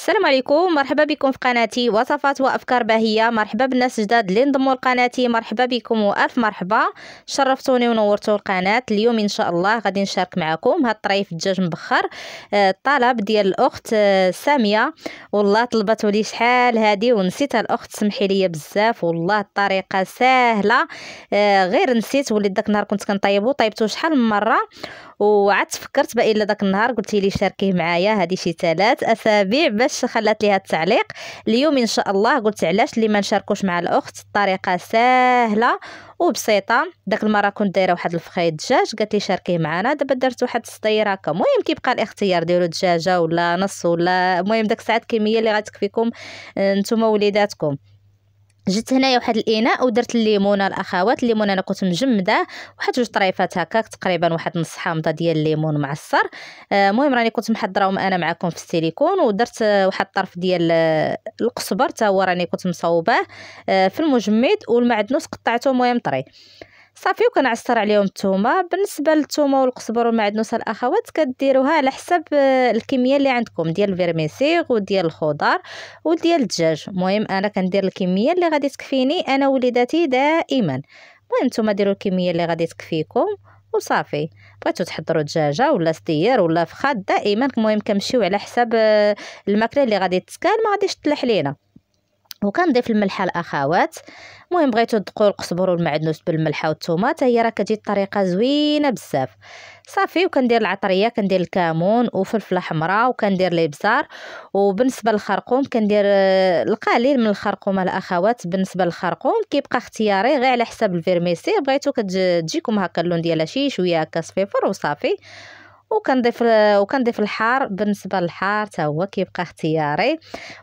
السلام عليكم مرحبا بكم في قناتي وصفات وافكار باهيه مرحبا بالناس جداد اللي انضموا لقناتي مرحبا بكم والف مرحبا شرفتوني ونورتوا القناه اليوم ان شاء الله غادي نشارك معكم هاد طريف الدجاج مبخر آه، الطلب ديال الاخت آه، ساميه والله طلبته لي شحال هادي ونسيت الاخت سمحي لي بزاف والله الطريقه سهله آه، غير نسيت وليت داك النهار كنت كنطيبو طيبته شحال من مره وعاد فكرت بان داك النهار قلتي لي شاركيه معايا هادي شي ثلاث اسابيع علاش خلات لي هذا التعليق اليوم ان شاء الله قلت علاش اللي ما نشاركوش مع الاخت الطريقه سهله وبسيطه داك المره كنت دايره واحد الفخيط دجاج قالت لي شاركيه معنا دابا درت واحد السطير هكا المهم كيبقى الاختيار ديروا دجاجه ولا نص ولا المهم داك الساعات الكميه اللي غتكفيكم آه، نتوما وليداتكم جبت هنايا واحد الاناء ودرت الليمونه الاخوات الليمون انا كنت مجمده واحد جوج طريفات هكاك تقريبا واحد نص حامضه ديال الليمون معصر آه، المهم آه راني كنت محضراهم انا معكم في السيليكون ودرت واحد الطرف ديال القزبر حتى هو راني كنت مصوباه آه في المجمد والمعدنوس قطعته مهم طري صافي وكنعصر عليهم الثومه بالنسبه للثومه والقزبر والمعدنوس الاخوات كديروها على حسب آه، الكميه اللي عندكم ديال الفيرميسيغ وديال الخضار وديال الدجاج المهم انا كندير الكميه اللي غادي تكفيني انا وليداتي دائما المهم نتوما ديروا الكميه اللي غادي تكفيكم وصافي بغيتو تحضروا دجاجه ولا صدير ولا فخاد دائما المهم كنمشيو على حسب آه، الماكله اللي غادي تسكال ما غاديش تلح لينا وكنضيف الملحه الاخوات المهم بغيتو تدقوا القزبر والمعدنوس بالملحه والثومه حتى هي راه كتجي الطريقه زوينه بزاف صافي وكندير العطريه كندير الكمون وفلفله حمراء وكندير الابزار وبالنسبه للخرقوم كندير آه، القليل من الخرقوم الاخوات بالنسبه للخرقوم كيبقى اختياري غير على حساب الفيرميسي بغيتو كتجيكم هكا اللون ديالها شي شويه هكا صفيفر وصافي وكنضيف وكنضيف الحار بالنسبه للحار حتى هو كيبقى اختياري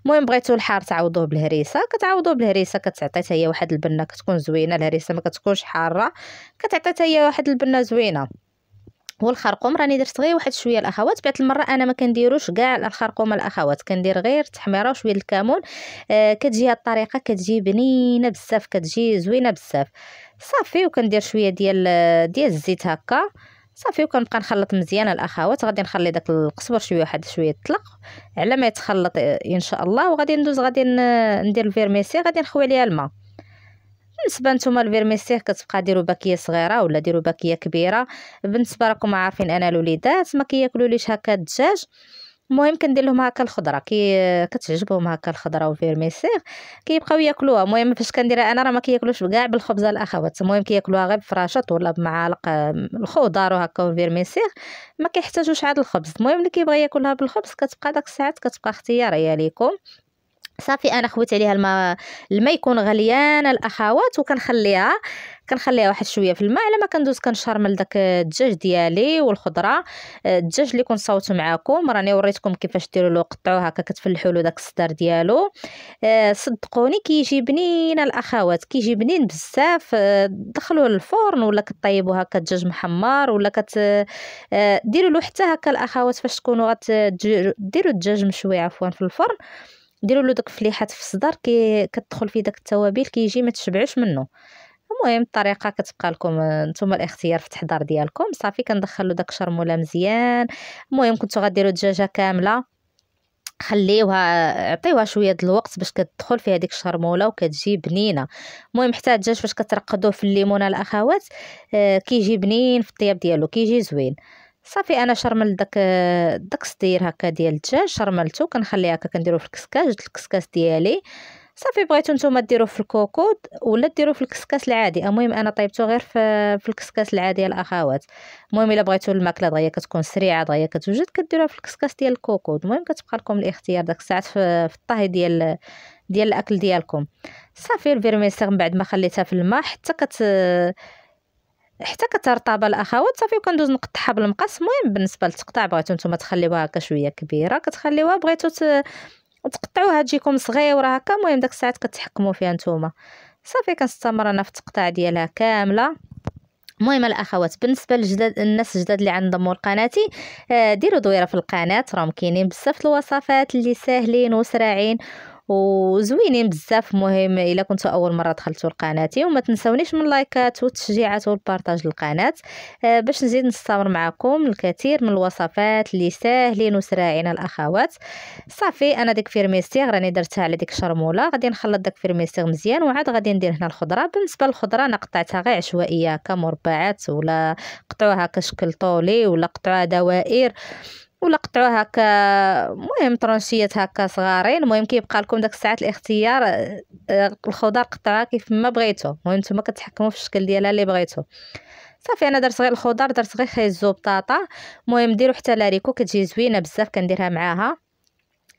المهم بغيتو الحار تعوضوه بالهريسه كتعوضوه بالهريسه كتعطي حتى هي واحد البنه كتكون زوينه الهريسه ما كتكونش حاره كتعطي حتى هي واحد البنه زوينه والخرقوم راني درت غير واحد شويه الاخوات بعد المره انا ما كنديروش كاع الخرقوم الاخوات كندير غير التحميره وشويه الكمون آه كتجي هاد الطريقه كتجي بنينه بزاف كتجي زوينه بزاف صافي وكندير شويه ديال آه، ديال الزيت هكا صافي وكنبقى نخلط مزيان الاخوات غادي نخلي داك القصبر شويه واحد شويه يطلق على ما يتخلط ان شاء الله وغادي ندوز غادي ندير الفيرميسي غادي نخوي عليها الماء بالنسبه نتوما الفيرميسي كتبقى ديروا باكيه صغيره ولا ديروا باكيه كبيره بالنسبه راكم عارفين انا الوليدات ما كياكلوليش هكا الدجاج المهم كندير لهم هكا الخضره كي كتعجبهم هكا الخضره وفيرميسير كيبقاو ياكلوها المهم فاش كنديرها انا راه ما كياكلوش كاع بالخبزه الاخوات المهم كياكلوها غير بفراشط ولا بمعالق الخضار وهكا وفيرميسير ما كيحتاجوش عاد الخبز المهم اللي كيبغي ياكلها بالخبز كتبقى داك الساعات كتبقى اختياريه ليكم صافي انا خويت عليها الماء الماء يكون غليان الاخوات وكنخليها كنخليها واحد شويه في الماء على ما كندوز كنشرمل داك الدجاج ديالي والخضره الدجاج اللي كنت صوتو معاكم راني وريتكم كيفاش ديروا له قطعوه هكا كتفلحوا له داك الصدر ديالو آه، صدقوني كيجي بنين الاخوات كيجي بنين بزاف آه، دخلوه للفرن ولا كطيبوا هكا الدجاج محمر ولا كت آه، ديروا له حتى هكا الاخوات فاش تكونوا غديروا الدجاج مشوي عفوا في الفرن ديروا له داك الفليحات في الصدر كي كتدخل فيه داك التوابل كيجي ما تشبعوش منه المهم الطريقه كتبقى لكم نتوما الاختيار في التحضير ديالكم صافي كندخلو داك الشرموله مزيان المهم كنتو غديروا دجاجه كامله خليوها عطيوها شويه الوقت باش كتدخل في هذيك الشرموله وكتجي بنينه المهم حتى الدجاج فاش كترقدوه في الليمونه الاخوات آه، كيجي بنين في الطياب ديالو كيجي زوين صافي انا شرملت داك داك صدير هكا ديال الدجاج شرملته كنخليه هكا كنديرو في الكسكاس جبت الكسكاس ديالي صافي بغيتو نتوما ديروه في الكوكوط ولا ديروه في الكسكاس العادي المهم انا طيبته غير في, في الكسكاس العادي الاخوات المهم الا بغيتو الماكله دغيا كتكون سريعه دغيا كتوجد كديروها في الكسكاس ديال الكوكوط المهم كتبقى لكم الاختيار داك الساعات في, في الطهي ديال ديال الاكل ديالكم صافي الفيرميسيغ من بعد ما خليتها في الماء حتى كت حتى كترطب الاخوات صافي وكندوز نقطعها بالمقص المهم بالنسبه للتقطاع بغيتو نتوما تخليوها هكا شويه كبيره كتخليوها بغيتو تقطعوها تجيكم صغيره هكا المهم داك الساعات كتحكموا فيها نتوما صافي كنستمر انا في التقطاع ديالها كامله المهم الاخوات بالنسبه للجداد الناس الجداد اللي عندموا لقناتي آه، ديروا دويره في القناه راهم كاينين بزاف الوصفات اللي ساهلين وسريعين وزوينين بزاف مهم الا كنتو اول مره دخلتوا لقناتي وما تنسونيش من اللايكات والتشجيعات والبارطاج للقناه آه، باش نزيد نستمر معكم الكثير من الوصفات اللي ساهلين وسراعين الاخوات صافي انا ديك فيرميستيغ راني درتها على ديك الشرموله غادي نخلط داك فيرميستيغ مزيان وعاد غادي ندير هنا الخضره بالنسبه للخضره انا قطعتها غير عشوائيه كمربعات ولا قطعوها كشكل طولي ولا قطعوها دوائر ولا قطعوه هكا المهم طرونشيات هكا صغارين المهم كيبقى لكم داك الساعات الاختيار آه، الخضر قطعوها كيف ما بغيتو المهم نتوما كتحكموا في الشكل ديالها اللي بغيتو صافي انا درت غير الخضر درت غير خيزو وبطاطا المهم ديروا حتى لاريكو كتجي زوينه بزاف كنديرها معاها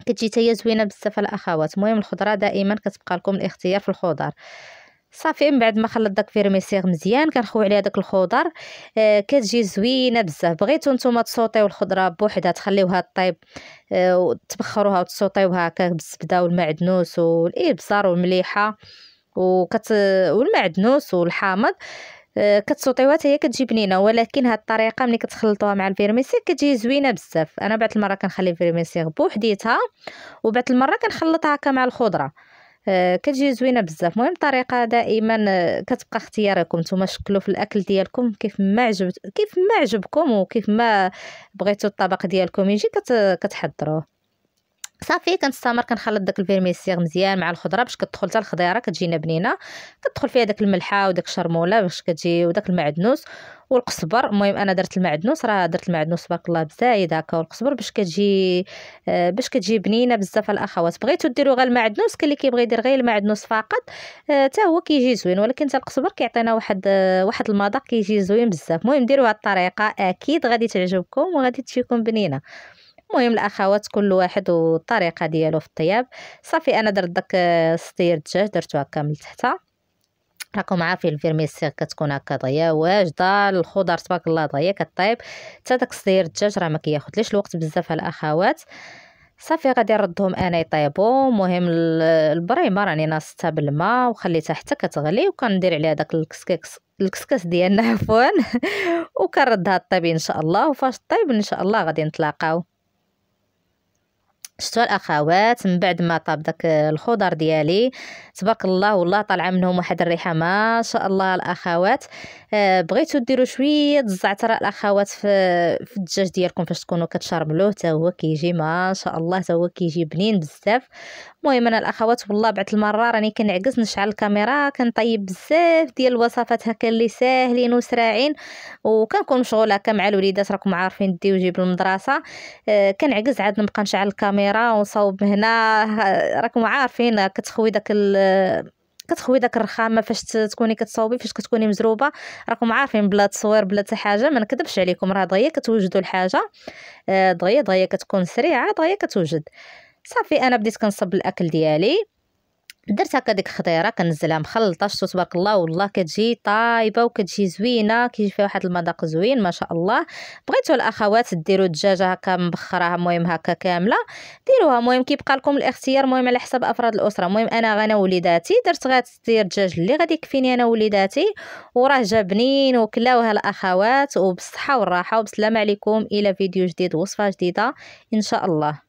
كتجي حتى زوينه بزاف الاخوات المهم الخضره دائما كتبقى لكم الاختيار في الخضر صافي من بعد ما خلط داك فيرميسيغ مزيان كنخوي عليها داك الخضر آه كتجي زوينه بزاف بغيتو نتوما تسوطيو الخضره بوحدها تخليوها طيب آه وتبخروها وتسوطيوها هكا بالزبده والمعدنوس والابزار والمليحه وكت والمعدنوس والحامض آه كتسوطيوها حتى هي كتجي بنينه ولكن هاد الطريقه ملي كتخلطوها مع الفيرميسيغ كتجي زوينه بزاف انا بعد المره كنخلي الفيرميسيغ بوحديتها وبعد المره كنخلطها هكا مع الخضره آه، كتجي زوينه بزاف المهم الطريقه دائما آه، كتبقى اختياركم نتوما شكلوا في الاكل ديالكم كيف ما عجبت كيف ما عجبكم وكيف ما بغيتوا الطبق ديالكم يجي كت... كتحضروه صافي كنستمر كنخلط داك الفيرميسيغ مزيان مع الخضره باش كتدخل حتى الخضيره كتجينا بنينه كتدخل فيها داك الملحه وداك الشرموله باش كتجي وداك المعدنوس والقزبر المهم انا درت المعدنوس راه درت المعدنوس تبارك الله بزايد هكا والقزبر باش كتجي آه، باش كتجي بنينه بزاف الاخوات بغيتو ديروا غير المعدنوس كاين اللي كيبغي يدير غير المعدنوس فقط آه، حتى هو كيجي زوين ولكن حتى القزبر كيعطينا واحد آه، واحد المذاق كيجي زوين بزاف المهم ديروا هاد الطريقه اكيد غادي تعجبكم وغادي تجيكم بنينه المهم الاخوات كل واحد والطريقه ديالو في الطياب صافي انا درت داك السطير آه، الدجاج درتو هكا من تحتها راكم عارفين الفيرميسيغ كتكون هكا ضيا واجده الخضر تبارك الله ضيا كطيب حتى داك صدير الدجاج راه ما كياخذليش الوقت بزاف الاخوات صافي غادي نردهم انا يطيبوا المهم البريمه راني ناصتها بالماء وخليتها حتى كتغلي وكندير عليها داك الكسكس الكسكس ديالنا عفوا وكنردها طيب ان شاء الله وفاش طيب ان شاء الله غادي نتلاقاو شتو الاخوات من بعد ما طاب داك الخضر ديالي تبارك الله والله طالعه منهم واحد الريحه ما شاء الله الاخوات آه، بغيتو ديروا شويه الزعتر الاخوات في في الدجاج ديالكم فاش تكونوا كتشرملوه حتى هو كيجي ما شاء الله حتى هو كيجي بنين بزاف المهم انا الاخوات والله بعد المره راني كنعكس نشعل الكاميرا كنطيب بزاف ديال الوصفات هكا اللي ساهلين وسراعين وكنكون مشغوله هكا مع الوليدات راكم عارفين ديو جيب المدرسه آه كنعكس عاد نبقى نشعل الكاميرا الكاميرا ونصاوب هنا راكم عارفين كتخوي داك كتخوي داك الرخامه فاش تكوني كتصاوبي فاش كتكوني مزروبه راكم عارفين بلا تصوير بلا حتى حاجه ما نكذبش عليكم راه دغيا كتوجدوا الحاجه دغيا آه، دغيا كتكون سريعه دغيا كتوجد صافي انا بديت كنصب الاكل ديالي درت هكا ديك الخضيره كنزلها مخلطه شتو تبارك الله والله كتجي طايبه وكتجي زوينه كيجي فيها واحد المذاق زوين ما شاء الله بغيتو الاخوات ديروا الدجاجه هكا مبخراها المهم هكا كامله ديروها المهم كيبقى لكم الاختيار المهم على حسب افراد الاسره المهم انا غنى وليداتي درت غادير الدجاج اللي غادي يكفيني انا وليداتي وراه جا بنين وكلاوها الاخوات وبالصحه والراحه وبسلام عليكم الى فيديو جديد وصفه جديده ان شاء الله